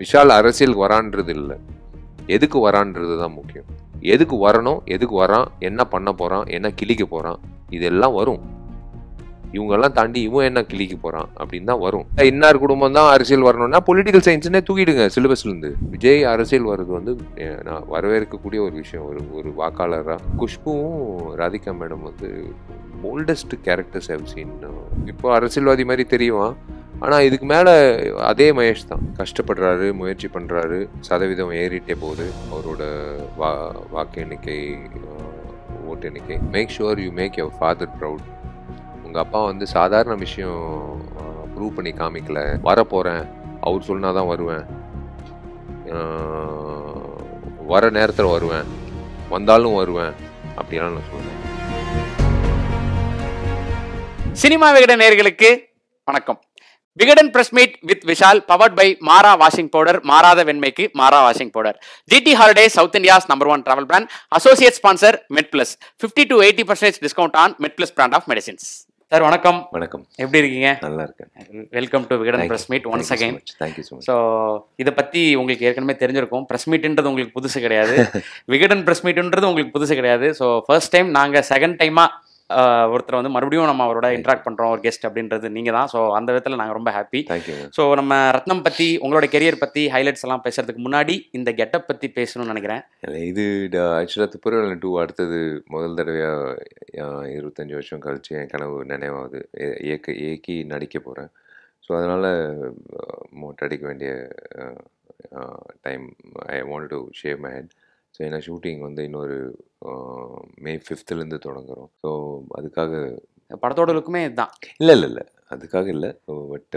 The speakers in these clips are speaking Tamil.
விஷால் அரசியல் வரான்றது இல்லை எதுக்கு வரான்றது தான் முக்கியம் எதுக்கு வரணும் எதுக்கு வரான் என்ன பண்ண போகிறான் என்ன கிளிக்க போகிறான் இதெல்லாம் வரும் இவங்கெல்லாம் தாண்டி இவன் என்ன கிளிக்க போகிறான் அப்படின்னு தான் வரும் இன்னார் குடும்பம் தான் அரசியல் வரணும்னா பொலிட்டிக்கல் சயின்ஸ்னே தூக்கிடுங்க சிலபஸ்லேருந்து விஜய் அரசியல் வர்றது வந்து நான் வரவேற்கக்கூடிய ஒரு விஷயம் ஒரு ஒரு வாக்காளராக குஷ்புவும் ராதிகா மேடம் வந்து ஓல்டஸ்ட் கேரக்டர்ஸ் ஹவ் சீன் இப்போ அரசியல்வாதி மாதிரி தெரியும் ஆனால் இதுக்கு மேலே அதே மகேஷ் தான் கஷ்டப்படுறாரு முயற்சி பண்ணுறாரு சதவீதம் ஏறிட்டே போகுது அவரோட வா வாக்கு எண்ணிக்கை ஓட்டு எண்ணிக்கை make sure you make your father proud உங்கள் அப்பா வந்து சாதாரண விஷயம் ப்ரூவ் பண்ணி காமிக்கல வரப்போகிறேன் அவர் சொன்னால் தான் வருவேன் வர நேரத்தில் வருவேன் வந்தாலும் வருவேன் அப்படிலாம் நான் சொல்லுவேன் சினிமா விகட நேர்களுக்கு வணக்கம் Vikatan press meet with Vishal powered by Maara washing powder மாறாத வெண்மைக்கு Maara washing powder GT holiday south India's number one travel brand associate sponsor மெட் plus fifty to eighty percentage discount on மெட் plus brand of medicines sir வணக்கம் வணக்கம் எப்படி இருக்கீங்க நல்லா இருக்கேன் welcome to Vikatan press meet once again thank you so so இதை பற்றி உங்களுக்கு ஏற்கனவே தெரிஞ்சிருக்கும் ப்ரெஸ் மீட்டுன்றது உங்களுக்கு புதுசு கிடையாது விகடன் பிரஸ் மீட்டுன்றது உங்களுக்கு புதுசு கிடையாது ஸோ ஃபர்ஸ்ட் டைம் நாங்கள் செகண்ட் டைமாக ஒருத்தர் வந்து மறுபடியும் நம்ம அவரோட இன்ட்ராக்ட் பண்ணுறோம் ஒரு கெஸ்ட் அப்படின்றது நீங்கள் தான் ஸோ அந்த விதத்தில் நாங்கள் ரொம்ப ஹாப்பி ஸோ நம்ம ரத்னம் பற்றி உங்களோட கெரியர் பற்றி ஹைலைட்ஸ் எல்லாம் பேசுறதுக்கு முன்னாடி இந்த கெட்டப் பற்றி பேசணும்னு நினைக்கிறேன் இது ஆக்சுவலாக டூ அடுத்தது முதல் தடவையாக இருபத்தஞ்சி வருஷம் கழிச்சு என் கனவு நினைவாகுது இயக்க இயக்கி நடிக்க போகிறேன் ஸோ அதனால் மோட்டடிக்க வேண்டிய time I want to shave my head so ஏன்னா ஷூட்டிங் வந்து இன்னொரு மே ஃபிஃப்த்துலேருந்து தொடங்குகிறோம் ஸோ அதுக்காக படத்தோட இருக்குமே இதுதான் இல்லை இல்லை இல்லை அதுக்காக இல்லை பட்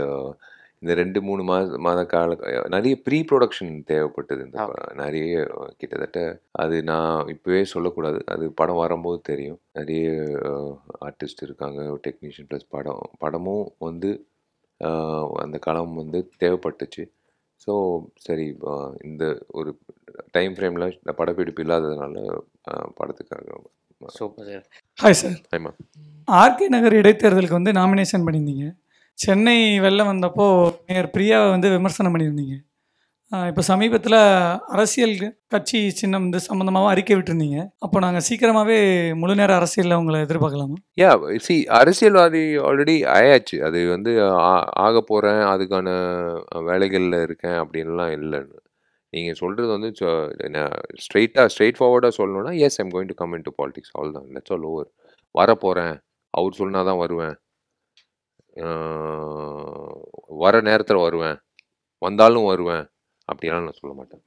இந்த ரெண்டு மூணு மாத மாத கால நிறைய ப்ரீ ப்ரொடக்ஷன் தேவைப்பட்டது இந்த நிறைய கிட்டத்தட்ட அது நான் இப்போவே சொல்லக்கூடாது அது படம் வரும்போது தெரியும் நிறைய ஆர்டிஸ்ட் இருக்காங்க டெக்னீஷியன் ப்ளஸ் படம் படமும் வந்து அந்த காலம் வந்து தேவைப்பட்டுச்சு ஸோ சரி இந்த ஒரு டைம் ஃப்ரேமில் படப்பிடிப்பு இல்லாததுனால படத்துக்காக சூப்பர் சார் ஹாய் சார் ஹாய்மா ஆர்கே நகர் இடைத்தேர்தலுக்கு வந்து நாமினேஷன் பண்ணியிருந்தீங்க சென்னை வெளில வந்தப்போ மேயர் பிரியாவை வந்து விமர்சனம் பண்ணியிருந்தீங்க இப்போ சமீபத்தில் அரசியல் கட்சி சின்னம் இந்த சம்மந்தமாகவும் அறிக்கை விட்டுருந்தீங்க அப்போ நாங்கள் சீக்கிரமாகவே முழு நேர அரசியலில் உங்களை எதிர்பார்க்கலாமா யா சி அரசியல்வாதி ஆல்ரெடி ஆயாச்சு அது வந்து ஆக போகிறேன் அதுக்கான வேலைகளில் இருக்கேன் அப்படின்லாம் இல்லைன்னு நீங்கள் சொல்கிறது வந்து ஸ்ட்ரெயிட்டாக ஸ்ட்ரெயிட் ஃபார்வர்டாக சொல்லணும்னா yes I'm going to come in to politics all தான் லெட்ஸ் ஆல் ஓவர் வரப்போகிறேன் அவர் சொன்னால் தான் வருவேன் வர நேரத்தில் வருவேன் வந்தாலும் வருவேன் அப்படியெல்லாம் நான் சொல்ல மாட்டேன்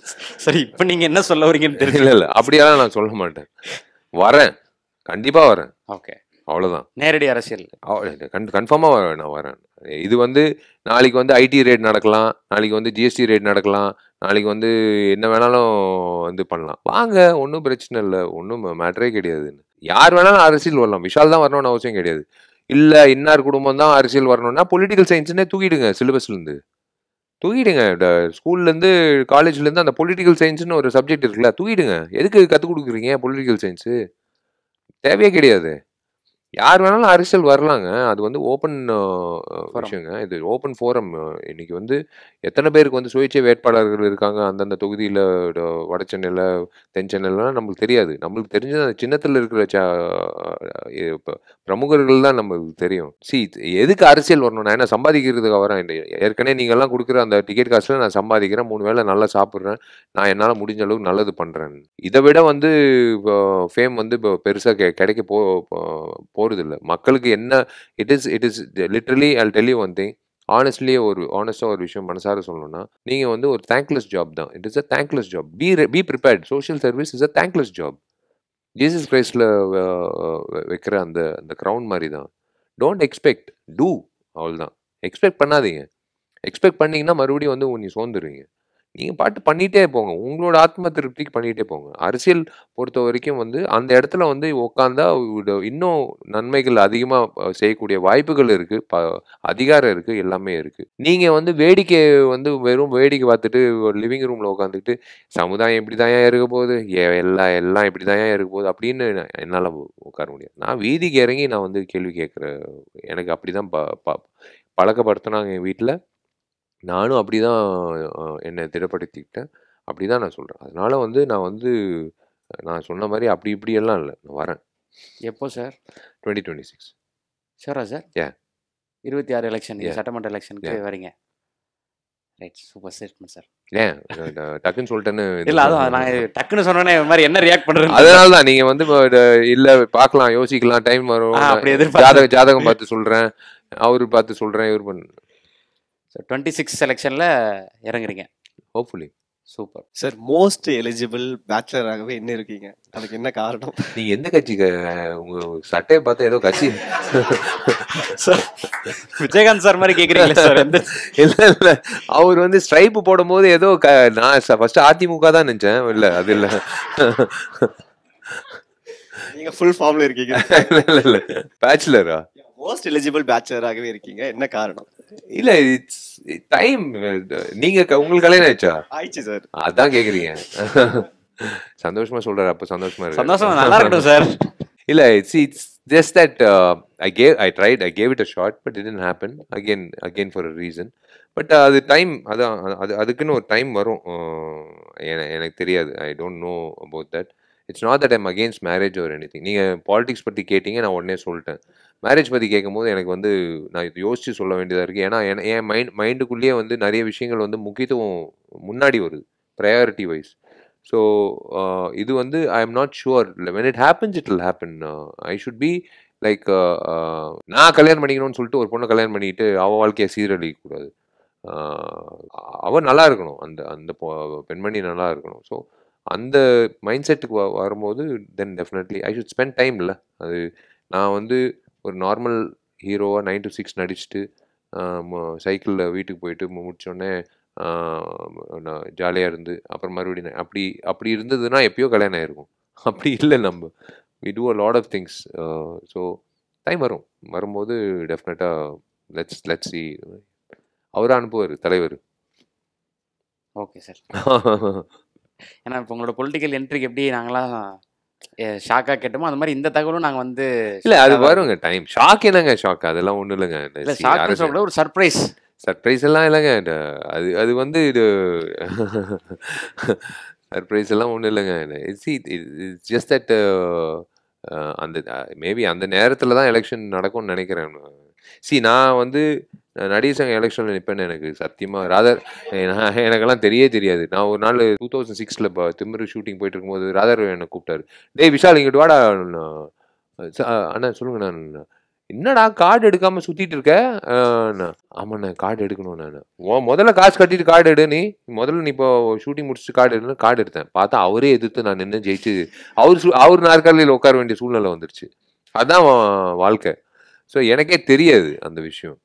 சரி இப்போ நீங்கள் என்ன சொல்ல வரீங்கன்னு தெரியல இல்லை அப்படியெல்லாம் நான் சொல்ல மாட்டேன் வரேன் கண்டிப்பாக வரேன் ஓகே அவ்வளோதான் நேரடி அரசியல் கன் கன்ஃபார்மாக நான் வரேன் இது வந்து நாளைக்கு வந்து ஐடி ரேட் நடக்கலாம் நாளைக்கு வந்து ஜிஎஸ்டி ரேட் நடக்கலாம் நாளைக்கு வந்து என்ன வேணாலும் வந்து பண்ணலாம் வாங்க ஒன்றும் பிரச்சனை இல்லை ஒன்றும் மேட்டரே கிடையாதுன்னு யார் வேணாலும் அரசியல் வரலாம் விஷால் தான் வரணும்னு அவசியம் கிடையாது இல்லை இன்னார் குடும்பம் தான் அரசியல் வரணும்னா பொலிட்டிக்கல் சயின்ஸ்னே தூக்கிடுங்க சிலபஸ்லேருந்து தூக்கிடுங்க ஸ்கூல்லேருந்து காலேஜ்லேருந்து அந்த பொலிட்டிக்கல் சயின்ஸ்னு ஒரு சப்ஜெக்ட் இருக்குல்ல தூக்கிடுங்க எதுக்கு கற்றுக் கொடுக்குறீங்க பொலிட்டிக்கல் சயின்ஸு தேவையே கிடையாது யார் வேணாலும் அரசியல் வரலாங்க அது வந்து ஓப்பன் விஷயங்க இது ஓப்பன் ஃபோரம் இன்னைக்கு வந்து எத்தனை பேருக்கு வந்து சுயேட்சை வேட்பாளர்கள் இருக்காங்க அந்தந்த தொகுதியில் வட சென்னையில் தென் சென்னையிலலாம் நம்மளுக்கு தெரியாது நம்மளுக்கு தெரிஞ்ச அந்த சின்னத்தில் இருக்கிற பிரமுகர்கள் தான் நம்மளுக்கு தெரியும் சி எதுக்கு அரசியல் வரணும் நான் என்ன சம்பாதிக்கிறதுக்கு வரேன் ஏற்கனவே நீங்கள்லாம் கொடுக்குற அந்த டிக்கெட் காசில் நான் சம்பாதிக்கிறேன் மூணு வேளை நல்லா சாப்பிட்றேன் நான் என்னால் முடிஞ்ச அளவுக்கு நல்லது பண்ணுறேன் இதை விட வந்து இப்போ ஃபேம் வந்து இப்போ பெருசாக கிடைக்க போ போகிறதில்ல மக்களுக்கு என்ன it is it is literally all Delhi one thing honestly ஒரு ஆனஸ்டாக ஒரு விஷயம் மனசார சொல்லணும்னா நீங்கள் வந்து ஒரு தேங்க்லெஸ் ஜாப் தான் it is a thankless job be be prepared social service is a thankless job Jesus கிரைஸ்டில் வைக்கிற அந்த அந்த க்ரௌண்ட் மாதிரி தான் டோன்ட் எக்ஸ்பெக்ட் டூ அவ்வளோதான் எக்ஸ்பெக்ட் பண்ணாதீங்க எக்ஸ்பெக்ட் பண்ணிங்கன்னா மறுபடியும் வந்து நீ சோர்ந்துடுவீங்க நீங்கள் பாட்டு பண்ணிகிட்டே போங்க உங்களோட ஆத்ம திருப்திக்கு பண்ணிகிட்டே போங்க அரசியல் பொறுத்த வரைக்கும் வந்து அந்த இடத்துல வந்து உட்காந்தா இன்னும் நன்மைகள் அதிகமாக செய்யக்கூடிய வாய்ப்புகள் இருக்குது ப அதிகாரம் இருக்குது எல்லாமே இருக்குது நீங்கள் வந்து வேடிக்கை வந்து வெறும் வேடிக்கை பார்த்துட்டு லிவிங் ரூமில் உட்காந்துக்கிட்டு சமுதாயம் இப்படி தான் இருக்க போகுது எல்லாம் எல்லாம் இப்படி தான் இருக்க போகுது அப்படின்னு என்னால் உட்கார முடியாது நான் வீதிக்கு இறங்கி நான் வந்து கேள்வி கேட்குற எனக்கு அப்படி தான் ப பழக்கப்படுத்தினாங்க எங்கள் வீட்டில் நானும் அப்படி தான் என்னை திடப்படுத்திக்கிட்டேன் அப்படி தான் நான் சொல்கிறேன் அதனால் வந்து நான் வந்து நான் சொன்ன மாதிரி அப்படி இப்படியெல்லாம் இல்லை நான் வரேன் எப்போ சார் டுவெண்ட்டி டுவெண்ட்டி சிக்ஸ் ஷூரா சார் ஏ இருபத்தி ஆறு எலெக்ஷன் சட்டமன்ற எலெக்ஷனுக்கு வரீங்க ரைட் சூப்பர் ஸ்டேட்மெண்ட் சார் ஏன் டக்குன்னு சொல்லிட்டேன்னு இல்லை அதான் நான் டக்குன்னு சொன்னோன்னே மாதிரி என்ன ரியாக்ட் பண்ணுறது அதனால தான் நீங்கள் வந்து இல்லை பார்க்கலாம் யோசிக்கலாம் டைம் வரும் அப்படி எதிர்பார்த்து ஜாதகம் பார்த்து சொல்கிறேன் அவர் பார்த்து சொல்கிறேன் இவர் பண்ணு ஸோ டுவெண்ட்டி சிக்ஸ் செலெக்ஷனில் இறங்குறீங்க hopefully super sir most eligible பேச்சுலராகவே என்ன இருக்கீங்க அதுக்கு என்ன காரணம் நீங்கள் எந்த கட்சிக்கு உங்கள் சட்டையை பார்த்து ஏதோ கட்சி சார் விஜயகாந்த் சார் மாதிரி கேட்குறீங்களா சார் இல்லை இல்லை அவர் வந்து ஸ்ட்ரைப் போடும்போது ஏதோ க நான் ஃபஸ்ட்டு அதிமுக தான் நினச்சேன் இல்லை அது இல்லை நீங்கள் ஃபுல் ஃபார்ம்ல இருக்கீங்க இல்லை இல்லை பேச்சுலரா மோஸ்ட் எலிஜிபிள் பேச்சுலராகவே இருக்கீங்க என்ன காரணம் இல்ல இட்ஸ் டைம் நீங்க உங்களுக்கு கல்யாணம் ஆயிடுச்சா ஆயிடுச்சு சார் அதான் கேக்குறீங்க சந்தோஷமா சொல்றாரு அப்ப சந்தோஷமா இருக்கு சந்தோஷமா நல்லா இருக்கட்டும் சார் இல்ல it's it's just that I gave I tried I gave it a shot but it happen again again for a reason but அது டைம் அதான் அது அதுக்குன்னு ஒரு டைம் வரும் uh, எனக்கு தெரியாது I don't know about that it's not that I'm against marriage ஒரு எனி திங் நீங்கள் பாலிடிக்ஸ் பற்றி கேட்டீங்க நான் உடனே சொல்லிட்டேன் மேரேஜ் பற்றி கேட்கும்போது எனக்கு வந்து நான் இது யோசித்து சொல்ல வேண்டியதாக இருக்குது ஏன்னா என் மைண்ட் மைண்டுக்குள்ளேயே வந்து நிறைய விஷயங்கள் வந்து முக்கியத்துவம் முன்னாடி வருது ப்ரையாரிட்டி வைஸ் ஸோ இது வந்து ஐ எம் நாட் ஷுவர் இல்லை when it happens it will happen I should be like நான் கல்யாணம் பண்ணிக்கணும்னு சொல்லிட்டு ஒரு பொண்ணை கல்யாணம் பண்ணிக்கிட்டு அவள் வாழ்க்கையை சீரழிக்கக்கூடாது அவள் நல்லா இருக்கணும் அந்த அந்த பெண்மணி நல்லா இருக்கணும் ஸோ அந்த மைண்ட் செட்டுக்கு வரும்போது then definitely I should spend time இல்லை அது நான் வந்து ஒரு நார்மல் ஹீரோவாக நைன் டு சிக்ஸ் நடிச்சுட்டு சைக்கிளில் வீட்டுக்கு போயிட்டு முடித்தோடனே ஜாலியாக இருந்து அப்புறம் மறுபடியும் அப்படி அப்படி இருந்ததுன்னா எப்பயோ கல்யாணம் ஆயிருக்கும் அப்படி இல்லை நம்ம we do a lot of things so time வரும் வரும்போது டெஃபினட்டாக லெட்ஸ் லெட்ஸ் சி அவராக அனுப்புவார் தலைவர் ஓகே சார் ஏன்னா இப்போ உங்களோட பொலிட்டிக்கல் என்ட்ரிக்கு எப்படி நாங்களாம் ஷாக்கா கேட்டோமோ அந்த மாதிரி இந்த தகவலும் நாங்க வந்து இல்ல அது வருங்க டைம் ஷாக் என்னங்க ஷாக் அதெல்லாம் ஒண்ணு இல்லைங்க இல்ல ஷாக் ஒரு சர்ப்ரைஸ் சர்ப்ரைஸ் எல்லாம் இல்லைங்க அது அது வந்து இது சர்ப்ரைஸ் எல்லாம் ஒண்ணு இல்லைங்க சி ஜஸ்ட் தட் அந்த மேபி அந்த நேரத்துல தான் எலெக்ஷன் நடக்கும்னு நினைக்கிறேன் சி நான் வந்து நடிகர் சங்க எலெக்ஷனில் நிற்பேன்னு எனக்கு சத்தியமாக ராதா எனக்கெல்லாம் தெரியவே தெரியாது நான் ஒரு நாள் டூ தௌசண்ட் சிக்ஸில் இப்போ திமுரு ஷூட்டிங் போயிட்டு இருக்கும்போது ராதர் என்னை கூப்பிட்டாரு டேய் விஷால் இங்கிட்டு வாடா அண்ணா சொல்லுங்க நான் என்னடா கார்டு எடுக்காமல் சுற்றிட்டு இருக்க ஆமாண்ணா கார்டு எடுக்கணும் நான் ஓ முதல்ல காசு கட்டிட்டு கார்டு எடு நீ முதல்ல நீ இப்போ ஷூட்டிங் முடிச்சுட்டு கார்டு எடுன்னு கார்டு எடுத்தேன் பார்த்தா அவரே எதிர்த்து நான் நின்று ஜெயிச்சு அவர் அவர் நாற்காலியில் உட்கார வேண்டிய சூழ்நிலை வந்துருச்சு அதுதான் வாழ்க்கை ஸோ எனக்கே தெரியாது அந்த விஷயம்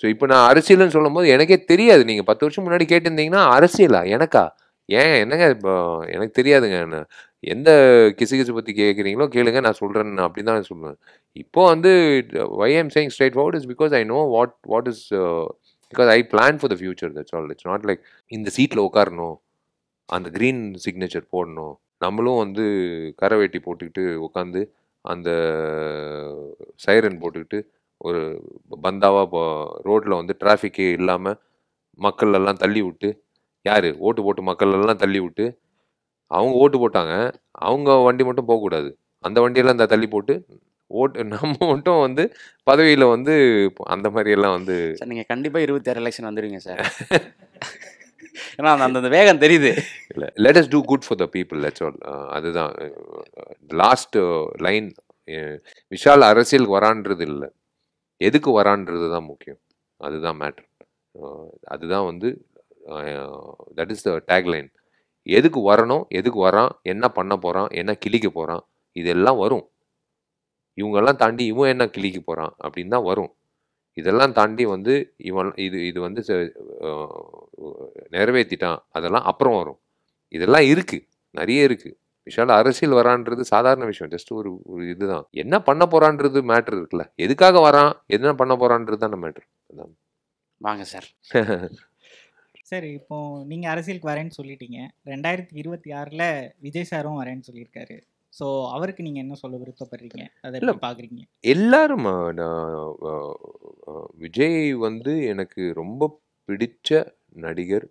ஸோ இப்போ நான் அரசியல்னு சொல்லும்போது எனக்கே தெரியாது நீங்கள் பத்து வருஷம் முன்னாடி கேட்டிருந்தீங்கன்னா அரசியலா எனக்கா ஏன் என்னங்க இப்போ எனக்கு தெரியாதுங்க நான் எந்த கிசு கிசு பற்றி கேட்குறீங்களோ கேளுங்க நான் சொல்கிறேன் அப்படி தான் சொல்லுவேன் இப்போ வந்து why I'm saying straight forward is because I know what what is because I plan for the future that's all it's not like இந்த சீட்டில் உட்காரணும் அந்த க்ரீன் சிக்னேச்சர் போடணும் நம்மளும் வந்து கரை வெட்டி போட்டுக்கிட்டு உட்காந்து அந்த சைரன் போட்டுக்கிட்டு ஒரு பந்தாவாக ரோட்டில் வந்து டிராஃபிக்கே இல்லாமல் மக்கள் எல்லாம் தள்ளி விட்டு யார் ஓட்டு போட்டு மக்கள் எல்லாம் தள்ளி விட்டு அவங்க ஓட்டு போட்டாங்க அவங்க வண்டி மட்டும் போகக்கூடாது அந்த வண்டியெல்லாம் இந்த தள்ளி போட்டு ஓட்டு நம்ம மட்டும் வந்து பதவியில் வந்து அந்த மாதிரியெல்லாம் வந்து சார் நீங்கள் கண்டிப்பாக இருபத்தி ஆறு எலெக்ஷன் வந்துடுங்க சார் ஏன்னா அந்த அந்த வேகம் தெரியுது இல்லை let us do good for the people let's all அதுதான் லாஸ்ட் லைன் விஷால் அரசியலுக்கு வரான்றது இல்லை எதுக்கு வரான்றது தான் முக்கியம் அதுதான் மேட்ரு அதுதான் வந்து தட் இஸ் த டேக்லைன் எதுக்கு வரணும் எதுக்கு வரான் என்ன பண்ண போகிறான் என்ன கிளிக்க போகிறான் இதெல்லாம் வரும் இவங்கெல்லாம் தாண்டி இவன் என்ன கிளிக்க போகிறான் அப்படின்னு தான் வரும் இதெல்லாம் தாண்டி வந்து இவன் இது இது வந்து நிறைவேற்றிட்டான் அதெல்லாம் அப்புறம் வரும் இதெல்லாம் இருக்குது நிறைய இருக்குது விஷால் அரசியல் வரான்றது சாதாரண விஷயம் ஜஸ்ட் ஒரு ஒரு இதுதான் என்ன பண்ண போறான்றது மேட்ரு இருக்குல்ல எதுக்காக வரான் என்ன பண்ண போறான்றது தான் மேட்ரு வாங்க சார் சார் இப்போ நீங்கள் அரசியலுக்கு வரேன்னு சொல்லிட்டீங்க ரெண்டாயிரத்தி இருபத்தி ஆறில் விஜய் சாரும் வரேன்னு சொல்லியிருக்காரு ஸோ அவருக்கு நீங்கள் என்ன சொல்ல விருப்பப்படுறீங்க அதை இல்லை பார்க்குறீங்க எல்லாரும் விஜய் வந்து எனக்கு ரொம்ப பிடிச்ச நடிகர்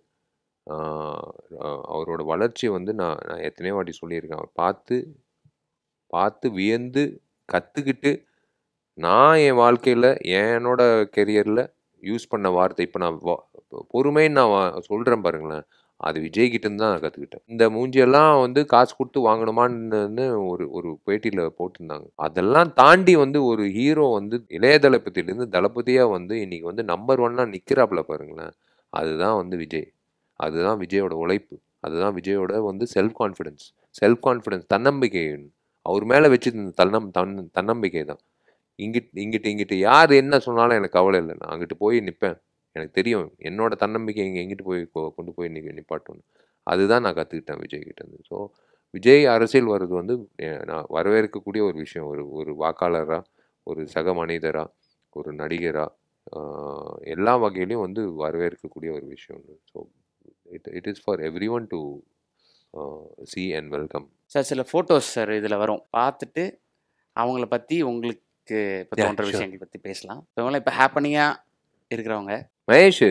அவரோட வளர்ச்சியை வந்து நான் நான் எத்தனையோ வாட்டி சொல்லியிருக்கேன் அவர் பார்த்து பார்த்து வியந்து கற்றுக்கிட்டு நான் என் வாழ்க்கையில் என்னோட கெரியரில் யூஸ் பண்ண வார்த்தை இப்போ நான் பொறுமைன்னு நான் சொல்கிறேன் பாருங்களேன் அது விஜய் தான் நான் கற்றுக்கிட்டேன் இந்த மூஞ்சியெல்லாம் வந்து காசு கொடுத்து வாங்கணுமான்னு ஒரு ஒரு பேட்டியில் போட்டிருந்தாங்க அதெல்லாம் தாண்டி வந்து ஒரு ஹீரோ வந்து இளைய தளபதியிலேருந்து தளபதியாக வந்து இன்றைக்கி வந்து நம்பர் ஒன்னாக நிற்கிறாப்புல பாருங்களேன் அதுதான் வந்து விஜய் அதுதான் விஜயோட உழைப்பு அதுதான் விஜயோட வந்து செல்ஃப் கான்ஃபிடென்ஸ் செல்ஃப் கான்ஃபிடென்ஸ் தன்னம்பிக்கை அவர் மேலே வச்சு தன்னம் தன் தன்னம்பிக்கை தான் இங்கிட்டு இங்கிட்டு இங்கிட்டு யார் என்ன சொன்னாலும் எனக்கு கவலை இல்லை நான் அங்கிட்டு போய் நிற்பேன் எனக்கு தெரியும் என்னோட தன்னம்பிக்கை இங்கே எங்கிட்டு போய் கொண்டு போய் நி நிப்பாட்டணும் அதுதான் நான் கற்றுக்கிட்டேன் கிட்டேருந்து ஸோ விஜய் அரசியல் வர்றது வந்து நான் வரவேற்கக்கூடிய ஒரு விஷயம் ஒரு ஒரு வாக்காளராக ஒரு சக மனிதராக ஒரு நடிகராக எல்லா வகையிலையும் வந்து வரவேற்கக்கூடிய ஒரு விஷயம் so it it is for everyone to see and welcome sir சில ஃபோட்டோஸ் சார் இதில் வரும் பார்த்துட்டு அவங்கள பற்றி உங்களுக்கு இப்போ தோன்ற விஷயங்கள் பற்றி பேசலாம் இப்போ இவங்களாம் இப்போ ஹாப்பனியாக இருக்கிறவங்க மகேஷ்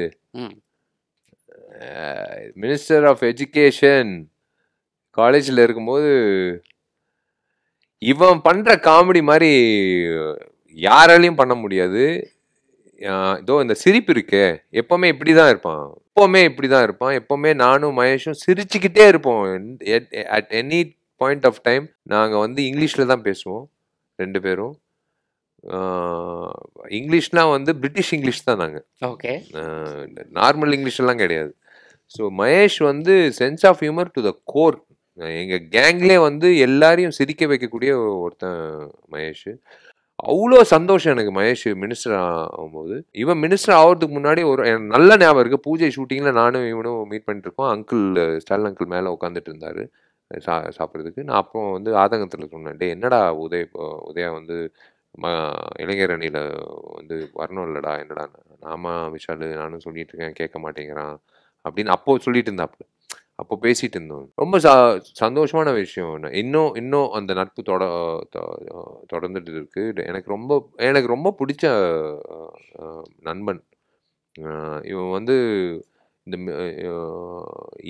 மினிஸ்டர் ஆஃப் எஜுகேஷன் காலேஜில் இருக்கும்போது இவன் பண்ணுற காமெடி மாதிரி யாராலையும் பண்ண முடியாது இதோ இந்த சிரிப்பு இருக்கே எப்பவுமே இப்படி தான் இருப்பான் எப்போவுமே இப்படி தான் இருப்பான் எப்போவுமே நானும் மகேஷும் சிரிச்சுக்கிட்டே இருப்போம் at any point of time நாங்கள் வந்து இங்கிலீஷில் தான் பேசுவோம் ரெண்டு பேரும் இங்கிலீஷ்னால் வந்து பிரிட்டிஷ் இங்கிலீஷ் தான் நாங்கள் ஓகே நார்மல் இங்கிலீஷ்லாம் கிடையாது ஸோ மகேஷ் வந்து sense of humour to the core எங்கள் கேங்லேயே வந்து எல்லாரையும் சிரிக்க வைக்கக்கூடிய ஒருத்தன் மகேஷ் அவ்வளோ சந்தோஷம் எனக்கு மகேஷ் மினிஸ்டர் ஆகும்போது இவன் மினிஸ்டர் ஆகிறதுக்கு முன்னாடி ஒரு நல்ல ஞாபகம் இருக்குது பூஜை ஷூட்டிங்கில் நானும் இவனும் மீட் பண்ணிட்டு இருக்கோம் அங்கிள் ஸ்டாலின் அங்கிள் மேலே உட்காந்துட்டு இருந்தார் சா சாப்பிட்றதுக்கு நான் அப்போ வந்து ஆதங்கத்தில் சொன்னேன் டே என்னடா உதய உதயா வந்து ம இளைஞர் அணியில் வந்து வரணும் இல்லைடா என்னடா நாம விஷாலு நானும் சொல்லிட்டு இருக்கேன் கேட்க மாட்டேங்கிறான் அப்படின்னு அப்போது சொல்லிட்டு இருந்தாப்புல அப்போ பேசிட்டு இருந்தோம் ரொம்ப ச சந்தோஷமான விஷயம் இன்னும் இன்னும் அந்த நட்பு தொட தொடர்ந்துட்டு இருக்கு எனக்கு ரொம்ப எனக்கு ரொம்ப பிடிச்ச நண்பன் இவன் வந்து இந்த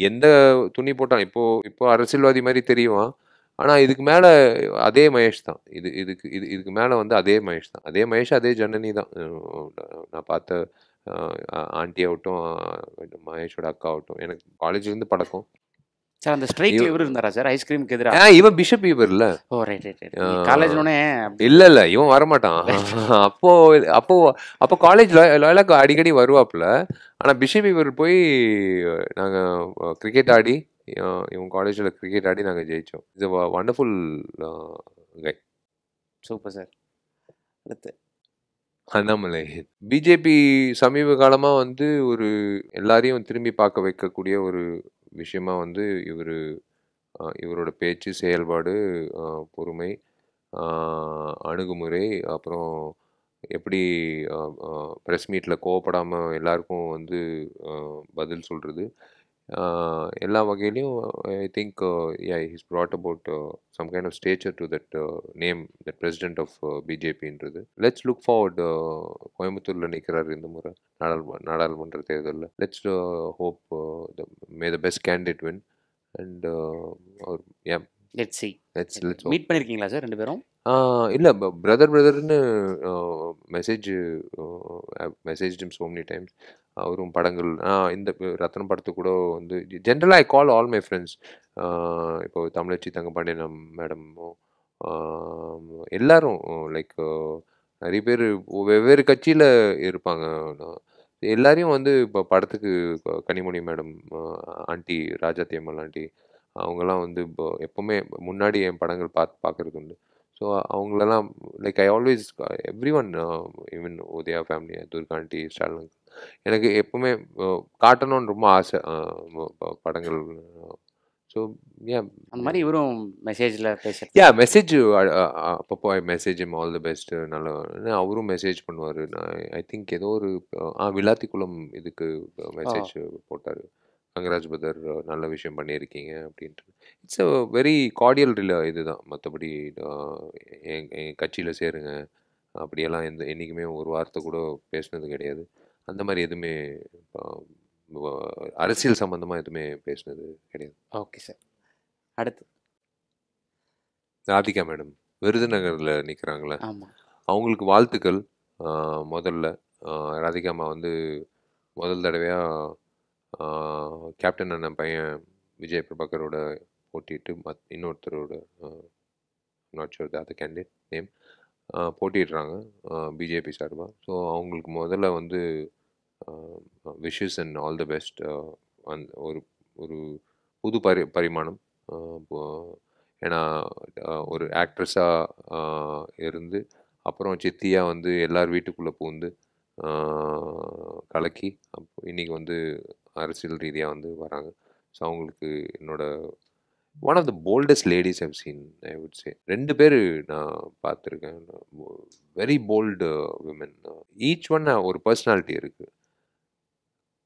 எந்த துணி போட்டான் இப்போ இப்போ அரசியல்வாதி மாதிரி தெரியுவான் ஆனால் இதுக்கு மேலே அதே மகேஷ் தான் இது இதுக்கு இது இதுக்கு மேலே வந்து அதே மகேஷ் தான் அதே மகேஷ் அதே ஜன்னனி தான் நான் பார்த்த ஆண்டி ஆகட்டும் மகேஷோட அக்கா ஆகட்டும் எனக்கு காலேஜ்லேருந்து பழக்கம் சார் அந்த ஸ்ட்ரைக் இவர் இருந்தாரா சார் ஐஸ்கிரீமுக்கு எதிராக இவன் பிஷப் இவர் இல்ல ஓ ரைட் ரைட் ரைட் காலேஜ்லனே இல்லை இல்ல இவன் வரமாட்டான் மாட்டான் அப்போ அப்போ அப்போ காலேஜ் லாயலாக அடிக்கடி வருவாப்புல ஆனால் பிஷப் இவர் போய் நாங்கள் கிரிக்கெட் ஆடி இவன் காலேஜில் கிரிக்கெட் ஆடி நாங்கள் ஜெயித்தோம் இது வண்டர்ஃபுல் கை சூப்பர் சார் அடுத்து அண்ணாமலை பிஜேபி சமீப காலமாக வந்து ஒரு எல்லாரையும் திரும்பி பார்க்க வைக்கக்கூடிய ஒரு விஷயமா வந்து இவர் இவரோட பேச்சு செயல்பாடு பொறுமை அணுகுமுறை அப்புறம் எப்படி ப்ரெஸ் மீட்டில் கோவப்படாமல் எல்லாருக்கும் வந்து பதில் சொல்கிறது uh, Ella I think, yeah, he's brought about some kind of stature to that name, that president of BJP uh, BJP. Let's look forward to Koyamuthurla Nikarar Rindamura, Nadal Mandra Thayadalla. Let's hope the, may the best candidate win. And, yeah. Let's see. Let's, let's meet பண்ணிருக்கீங்களா சார் ரெண்டு பேரும் இல்ல பிரதர் பிரதர்னு message message so many times அவரும் படங்கள் இந்த ரத்னம் படத்து கூட வந்து ஜென்ரலாக I call all my friends இப்போ தமிழச்சி தங்கப்பாண்டியன் மேடமும் எல்லாரும் லைக் நிறைய பேர் வெவ்வேறு கட்சியில் இருப்பாங்க எல்லாரையும் வந்து இப்போ படத்துக்கு கனிமொழி மேடம் ஆண்டி ராஜா தேமல் ஆண்டி அவங்கெல்லாம் வந்து இப்போ எப்போவுமே முன்னாடி என் படங்கள் பார்த்து பார்க்குறது உண்டு ஸோ அவங்களெல்லாம் like I always everyone even Udhaya family Durga aunty Stalin எனக்கு எப்பவுமே காட்டணும்னு ரொம்ப ஆசை படங்கள் ஸோ ஏன் அந்த மாதிரி இவரும் மெசேஜில் பேச யா மெசேஜ் அப்பப்போ I message him all the best நல்ல அவரும் மெசேஜ் பண்ணுவார் நான் ஐ திங்க் ஏதோ ஒரு ஆ குளம் இதுக்கு மெசேஜ் போட்டார் கங்கராஜ் பதர் நல்ல விஷயம் பண்ணியிருக்கீங்க அப்படின்ட்டு இட்ஸ் அ வெரி கார்டியல் ரில இதுதான் மற்றபடி என் என் கட்சியில் சேருங்க அப்படியெல்லாம் எந்த என்றைக்குமே ஒரு வார்த்தை கூட பேசுனது கிடையாது அந்த மாதிரி எதுவுமே அரசியல் சம்மந்தமாக எதுவுமே பேசினது கிடையாது ஓகே சார் அடுத்து ராதிகா மேடம் விருதுநகரில் நிற்கிறாங்களே அவங்களுக்கு வாழ்த்துக்கள் முதல்ல ராதிகா அம்மா வந்து முதல் தடவையாக கேப்டன் அண்ணன் பையன் விஜய் பிரபாகரோட போட்டிட்டு மத் இன்னொருத்தரோட not sure the candidate name போட்டிடுறாங்க பிஜேபி சார்பாக ஸோ அவங்களுக்கு முதல்ல வந்து wishes and all the best அந் ஒரு ஒரு புது பரி பரிமாணம் ஏன்னா ஒரு ஆக்ட்ரஸாக இருந்து அப்புறம் சித்தியாக வந்து எல்லார் வீட்டுக்குள்ளே பூந்து கலக்கி அப் இன்றைக்கி வந்து அரசியல் ரீதியாக வந்து வராங்க ஸோ அவங்களுக்கு என்னோடய one of the boldest ladies have seen I would say ரெண்டு பேர் நான் பார்த்துருக்கேன் very bold women each one uh, uh, ஒரு பர்சனாலிட்டி இருக்குது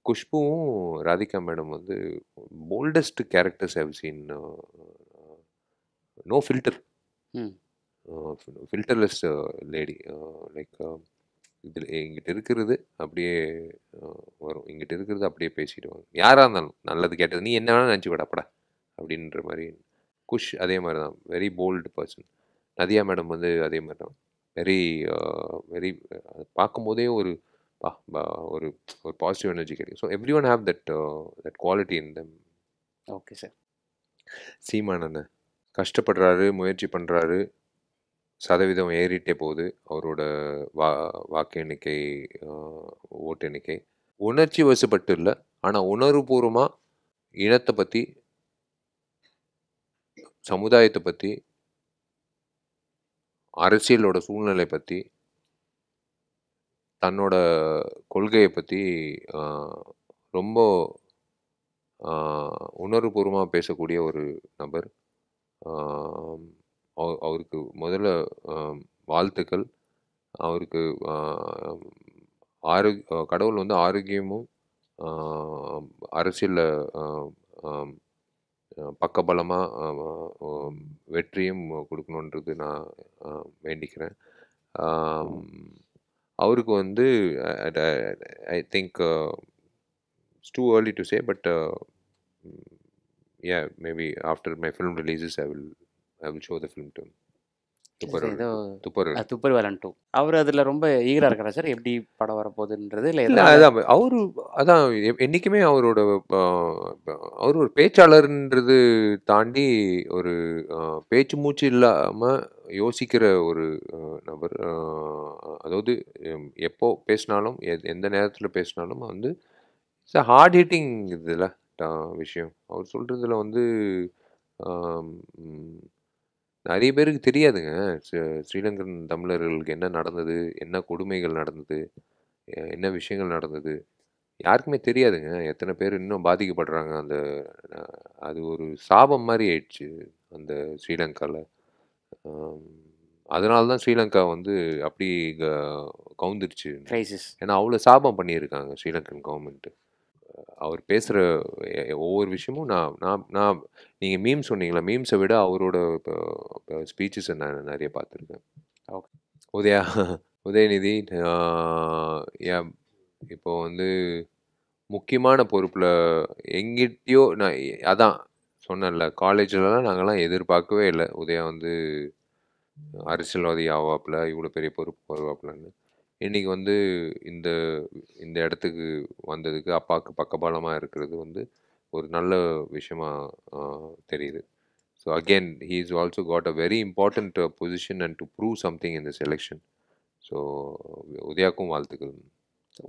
குஷ்புவும் ராதிகா மேடம் வந்து boldest characters have seen no filter ஃபில்டர்லெஸ் லேடி லைக் இதில் எங்கிட்ட இருக்கிறது அப்படியே uh, வரும் இங்கிட்ட இருக்கிறது அப்படியே வரும் யாராக இருந்தாலும் நல்லது கேட்டது நீ என்ன வேணாலும் நினச்சி விடப்படா அப்படின்ற மாதிரி குஷ் அதே மாதிரி தான் very bold person Nadhiya madam வந்து அதே மாதிரி தான் வெரி வெரி பார்க்கும்போதே ஒரு ஒரு ஒரு பாசிட்டிவ் எனர்ஜி கிடைக்கும் so everyone have that that quality in them okay sir Seeman கஷ்டப்படுறாரு முயற்சி பண்ணுறாரு சதவீதம் ஏறிட்டே போகுது அவரோட வா வாக்கு எண்ணிக்கை ஓட்டு எண்ணிக்கை உணர்ச்சி வசப்பட்டு இல்லை ஆனால் உணர்வுபூர்வமாக இனத்தை பற்றி சமுதாயத்தை பற்றி அரசியலோட சூழ்நிலை பற்றி தன்னோட கொள்கையை பற்றி ரொம்ப உணர்வுபூர்வமாக பேசக்கூடிய ஒரு நபர் அவருக்கு முதல்ல வாழ்த்துக்கள் அவருக்கு ஆரோக் கடவுள் வந்து ஆரோக்கியமும் அரசியலில் பக்கபலமாக வெற்றியும் கொடுக்கணுன்றது நான் வேண்டிக்கிறேன் அவருக்கு வந்து I think too early to say but uh maybe after my film releases I will I will show the film to துப்பர் துப்பர் வேலன் டூ அவர் அதில் ரொம்ப ஈகராக இருக்கிறார் சார் எப்படி படம் வரப்போகுதுன்றது இல்லை அதான் அவரு அதான் என்றைக்குமே அவரோட அவர் ஒரு பேச்சாளர்ன்றது தாண்டி ஒரு பேச்சு மூச்சு இல்லாமல் யோசிக்கிற ஒரு நபர் அதாவது எப்போ பேசினாலும் எந்த நேரத்தில் பேசினாலும் வந்து இட்ஸ் ஹார்ட் ஹிட்டிங் இதில் விஷயம் அவர் சொல்கிறதுல வந்து நிறைய பேருக்கு தெரியாதுங்க ஸ்ரீலங்கன் தமிழர்களுக்கு என்ன நடந்தது என்ன கொடுமைகள் நடந்தது என்ன விஷயங்கள் நடந்தது யாருக்குமே தெரியாதுங்க எத்தனை பேர் இன்னும் பாதிக்கப்படுறாங்க அந்த அது ஒரு சாபம் மாதிரி ஆயிடுச்சு அந்த ஸ்ரீலங்காவில் அதனால தான் ஸ்ரீலங்கா வந்து அப்படி கவுந்துருச்சு ஏன்னா அவ்வளோ சாபம் பண்ணியிருக்காங்க ஸ்ரீலங்கன் கவர்மெண்ட்டு அவர் பேசுகிற ஒவ்வொரு விஷயமும் நான் நான் நான் நீங்கள் மீம் சொன்னீங்களா மீம்ஸை விட அவரோட ஸ்பீச்சஸை நான் நிறைய பார்த்துருக்கேன் ஓகே உதயா உதயநிதி இப்போ வந்து முக்கியமான பொறுப்பில் எங்கிட்டயோ நான் அதான் சொன்னேன்ல காலேஜிலலாம் நாங்கள்லாம் எதிர்பார்க்கவே இல்லை உதயா வந்து அரசியல்வாதி ஆவாப்பில் இவ்வளோ பெரிய பொறுப்பு வருவாப்லன்னு இன்றைக்கி வந்து இந்த இந்த இடத்துக்கு வந்ததுக்கு அப்பாவுக்கு பக்கபாலமாக இருக்கிறது வந்து ஒரு நல்ல விஷயமாக தெரியுது so again he is also got a very important position and to prove something in selection so உதயாக்கும் வாழ்த்துக்கள்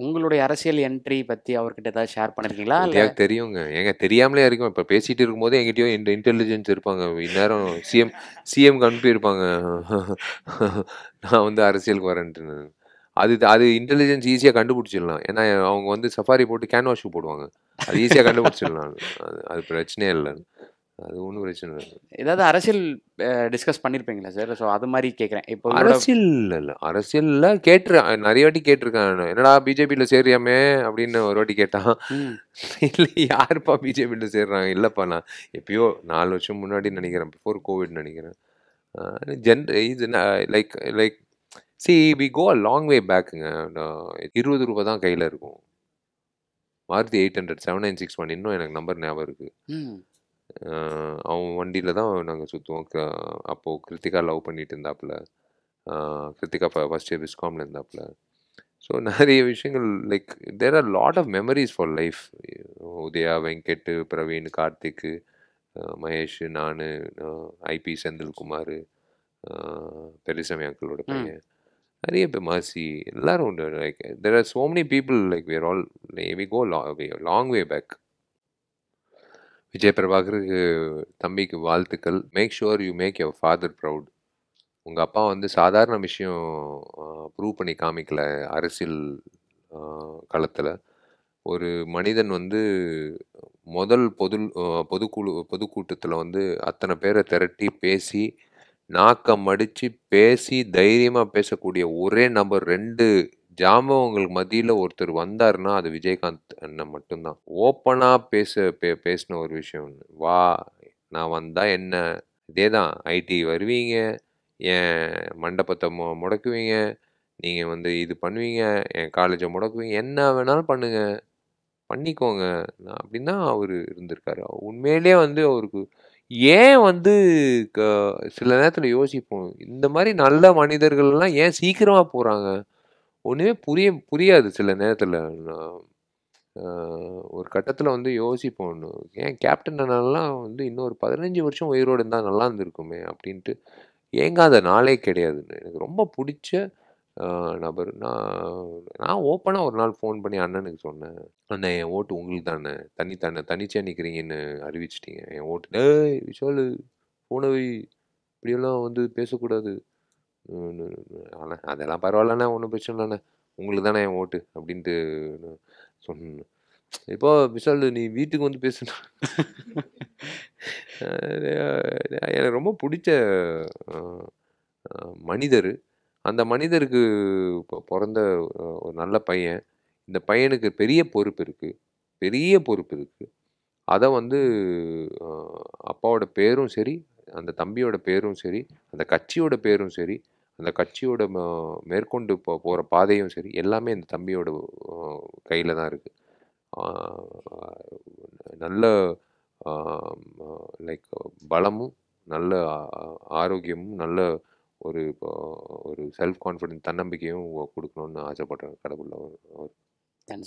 உங்களுடைய அரசியல் என்ட்ரி பற்றி அவர்கிட்ட ஏதாவது ஷேர் பண்ணிருக்கீங்களா எனக்கு தெரியுங்க ஏங்க தெரியாமலே இருக்கும் இப்போ பேசிகிட்டு இருக்கும்போது எங்கிட்டயோ இந்த இன்டெலிஜென்ஸ் இருப்பாங்க இந்நேரம் சிஎம் சிஎம்க்கு அனுப்பியிருப்பாங்க நான் வந்து அரசியலுக்கு வரேன்ட்டு அது அது இன்டெலிஜென்ஸ் ஈஸியாக கண்டுபிடிச்சிடலாம் ஏன்னா அவங்க வந்து சஃபாரி போட்டு கேன்வாஷ் போடுவாங்க அது ஈஸியாக கண்டுபிடிச்சிடலாம் அது அது பிரச்சனையே இல்லை அது ஒன்றும் பிரச்சனை இல்லை ஏதாவது அரசியல் டிஸ்கஸ் பண்ணியிருப்பீங்களா சார் ஸோ அது மாதிரி கேட்குறேன் இப்போ அரசியல் இல்லை அரசியலில் கேட்டுருக்கேன் நிறைய வாட்டி கேட்டிருக்கேன் என்னடா பிஜேபியில் சேரியாமே அப்படின்னு ஒரு வாட்டி கேட்டான் இல்லை யாருப்பா பிஜேபியில் சேர்றாங்க இல்லைப்பா நான் எப்பயோ நாலு வருஷம் முன்னாடி நினைக்கிறேன் பிஃபோர் கோவிட் நினைக்கிறேன் ஜென் இது like like see we go a long way பேக்குங்க இருபது ரூபா தான் கையில் இருக்கும் Maruti eight hundred seven nine six one இன்னும் எனக்கு நம்பர் ஞாபகம் இருக்குது அவன் வண்டியில் தான் நாங்கள் சுற்றுவோம் அப்போது கிருத்திகா லவ் பண்ணிட்டு இருந்தாப்புல கிருத்திகா ஃபஸ்ட் இயர் விஸ்காமில் இருந்தாப்புல ஸோ நிறைய விஷயங்கள் like there are lot of memories for life Udhaya Venkat Praveen Karthik Mahesh நான் ஐபி செந்தில்குமார் பெரியசாமி அங்கிளோட பையன் நிறைய பேர் மாசி எல்லோரும் உண்டு like there are so many people like we're all we go long way back Vijay பிரபாகருக்கு தம்பிக்கு வாழ்த்துக்கள் make sure you make your father proud உங்கள் அப்பா வந்து சாதாரண விஷயம் ப்ரூவ் பண்ணி காமிக்கல அரசியல் களத்தில் ஒரு மனிதன் வந்து முதல் பொது பொதுக்குழு பொதுக்கூட்டத்தில் வந்து அத்தனை பேரை திரட்டி பேசி நாக்கம் மடித்து பேசி தைரியமாக பேசக்கூடிய ஒரே நம்பர் ரெண்டு ஜாம்பவங்களுக்கு மத்தியில் ஒருத்தர் வந்தாருன்னா அது விஜயகாந்த் அண்ணன் மட்டும்தான் ஓப்பனாக பேச பே பேசின ஒரு விஷயம் வா நான் வந்தால் என்ன இதே தான் ஐடி வருவீங்க என் மண்டபத்தை மு முடக்குவீங்க நீங்கள் வந்து இது பண்ணுவீங்க என் காலேஜை முடக்குவீங்க என்ன வேணாலும் பண்ணுங்கள் பண்ணிக்கோங்க நான் அப்படின்னா அவர் இருந்திருக்காரு உண்மையிலே வந்து அவருக்கு ஏன் வந்து சில நேரத்தில் யோசிப்போம் இந்த மாதிரி நல்ல மனிதர்கள்லாம் ஏன் சீக்கிரமாக போகிறாங்க ஒன்றுமே புரிய புரியாது சில நேரத்தில் ஒரு கட்டத்தில் வந்து யோசிப்போம் ஏன் கேப்டன் அண்ணாலாம் வந்து இன்னொரு பதினஞ்சு வருஷம் உயிரோடு இருந்தால் நல்லா இருந்திருக்குமே அப்படின்ட்டு ஏங்காத நாளே கிடையாதுன்னு எனக்கு ரொம்ப பிடிச்ச நபர் நான் நான் ஓப்பனாக ஒரு நாள் ஃபோன் பண்ணி அண்ணனுக்கு சொன்னேன் அண்ணன் என் ஓட்டு உங்களுக்கு தானே தண்ணி தானே தனிச்சே நிற்கிறீங்கன்னு அறிவிச்சிட்டீங்க என் ஓட்டு டேய் விஷாலு போன இப்படியெல்லாம் வந்து பேசக்கூடாது ஆனால் அதெல்லாம் பரவாயில்லண்ணே ஒன்றும் பிரச்சனை இல்லைண்ணே உங்களுக்கு தானே என் ஓட்டு அப்படின்ட்டு சொன்னேன் இப்போ விஷால் நீ வீட்டுக்கு வந்து பேசணும் எனக்கு ரொம்ப பிடிச்ச மனிதர் அந்த மனிதருக்கு பிறந்த ஒரு நல்ல பையன் இந்த பையனுக்கு பெரிய பொறுப்பு இருக்குது பெரிய பொறுப்பு இருக்குது அதை வந்து அப்பாவோட பேரும் சரி அந்த தம்பியோட பேரும் சரி அந்த கட்சியோட பேரும் சரி அந்த கட்சியோட மேற்கொண்டு போ போகிற பாதையும் சரி எல்லாமே இந்த தம்பியோட கையில் தான் இருக்குது நல்ல லைக் பலமும் நல்ல ஆரோக்கியமும் நல்ல ஒரு ஒரு செல்ஃப் கான்ஃபிடென்ஸ் தன்னம்பிக்கையும் கொடுக்கணும்னு ஆசைப்படுறேன் கடவுள் அவர்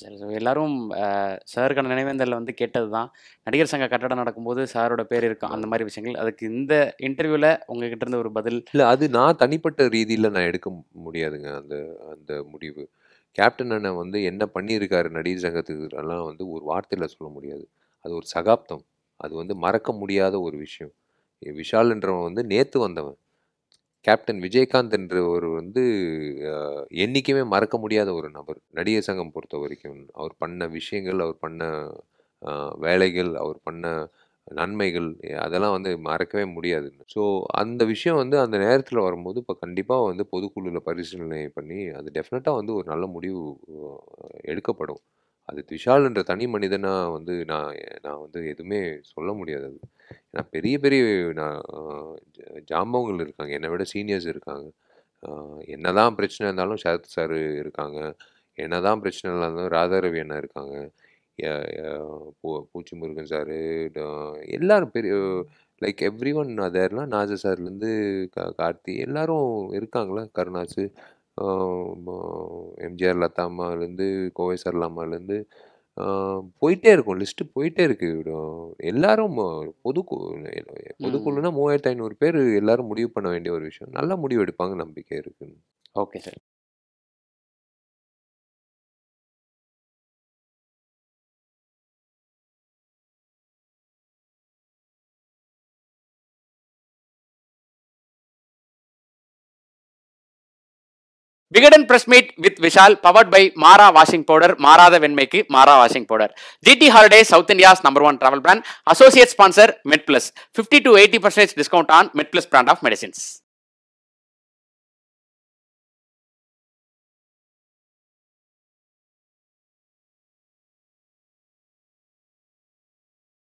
சார் ஸோ எல்லாரும் சாருக்கான நினைவேந்தலில் வந்து கேட்டது தான் நடிகர் சங்க கட்டடம் நடக்கும்போது சாரோட பேர் இருக்கும் அந்த மாதிரி விஷயங்கள் அதுக்கு இந்த இன்டர்வியூவில் உங்ககிட்ட இருந்து ஒரு பதில் இல்லை அது நான் தனிப்பட்ட ரீதியில் நான் எடுக்க முடியாதுங்க அந்த அந்த முடிவு கேப்டன் அண்ணன் வந்து என்ன பண்ணியிருக்காரு நடிகர் சங்கத்துக்கெல்லாம் வந்து ஒரு வார்த்தையில் சொல்ல முடியாது அது ஒரு சகாப்தம் அது வந்து மறக்க முடியாத ஒரு விஷயம் விஷால்ன்றவன் வந்து நேற்று வந்தவன் கேப்டன் விஜயகாந்த் என்ற ஒரு வந்து என்றைக்குமே மறக்க முடியாத ஒரு நபர் நடிகர் சங்கம் பொறுத்த வரைக்கும் அவர் பண்ண விஷயங்கள் அவர் பண்ண வேலைகள் அவர் பண்ண நன்மைகள் அதெல்லாம் வந்து மறக்கவே முடியாது ஸோ அந்த விஷயம் வந்து அந்த நேரத்தில் வரும்போது இப்போ கண்டிப்பாக வந்து பொதுக்குழுவில் பரிசீலனை பண்ணி அது டெஃபினட்டாக வந்து ஒரு நல்ல முடிவு எடுக்கப்படும் அது விஷால் என்ற தனி மனிதனாக வந்து நான் நான் வந்து எதுவுமே சொல்ல முடியாது அது ஏன்னா பெரிய பெரிய நான் ஜாம்பவங்கள் இருக்காங்க என்னை விட சீனியர்ஸ் இருக்காங்க என்ன தான் பிரச்சனை இருந்தாலும் சரத் சார் இருக்காங்க என்ன தான் பிரச்சனை இருந்தாலும் ராதாரவி அண்ணா இருக்காங்க பூ பூச்சி முருகன் சார் எல்லோரும் பெரிய லைக் எவ்ரி ஒன் அதெல்லாம் நாஜ சார்லேருந்து கார்த்தி எல்லாரும் இருக்காங்களா கருணாசு எம்ஜிஆர் லதா அம்மாலேருந்து கோவை சரலாமாலேருந்து போயிட்டே இருக்கும் லிஸ்ட்டு போயிட்டே இருக்குது எல்லாரும் பொதுக்கு பொதுக்குழுனா மூவாயிரத்து ஐநூறு பேர் எல்லாரும் முடிவு பண்ண வேண்டிய ஒரு விஷயம் நல்லா முடிவு எடுப்பாங்க நம்பிக்கை இருக்குது okay sir Vikatan press meet with Vishal powered by Maara washing powder மாறாத வெண்மைக்கு Maara washing powder GT holiday south India's number one travel brand associate sponsor மெட் plus fifty to eighty percentage discount on மெட் பிளஸ் பிராண்ட் ஆஃப் மெடிசின்ஸ்